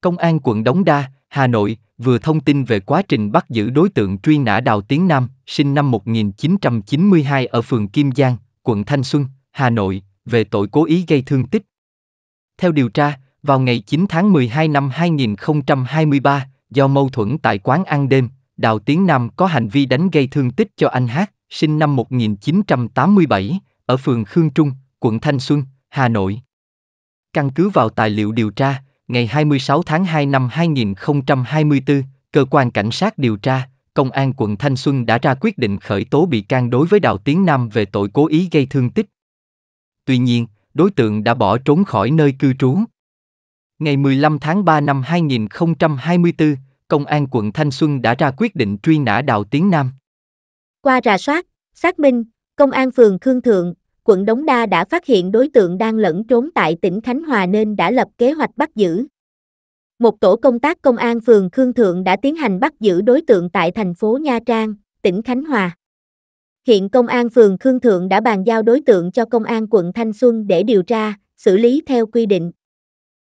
Công an quận Đống Đa, Hà Nội vừa thông tin về quá trình bắt giữ đối tượng truy nã Đào Tiến Nam, sinh năm 1992 ở phường Kim Giang, quận Thanh Xuân, Hà Nội, về tội cố ý gây thương tích. Theo điều tra, vào ngày 9 tháng 12 năm 2023, do mâu thuẫn tại quán ăn đêm, Đào Tiến Nam có hành vi đánh gây thương tích cho anh Hát, sinh năm 1987, ở phường Khương Trung, quận Thanh Xuân, Hà Nội. Căn cứ vào tài liệu điều tra, ngày 26 tháng 2 năm 2024, Cơ quan Cảnh sát điều tra, Công an quận Thanh Xuân đã ra quyết định khởi tố bị can đối với Đào Tiến Nam về tội cố ý gây thương tích. Tuy nhiên, đối tượng đã bỏ trốn khỏi nơi cư trú. Ngày 15 tháng 3 năm 2024, Công an quận Thanh Xuân đã ra quyết định truy nã Đào Tiến Nam. Qua rà soát, xác minh, Công an phường Khương Thượng, quận Đống Đa đã phát hiện đối tượng đang lẫn trốn tại tỉnh Khánh Hòa nên đã lập kế hoạch bắt giữ. Một tổ công tác công an phường Khương Thượng đã tiến hành bắt giữ đối tượng tại thành phố Nha Trang, tỉnh Khánh Hòa. Hiện công an phường Khương Thượng đã bàn giao đối tượng cho công an quận Thanh Xuân để điều tra, xử lý theo quy định.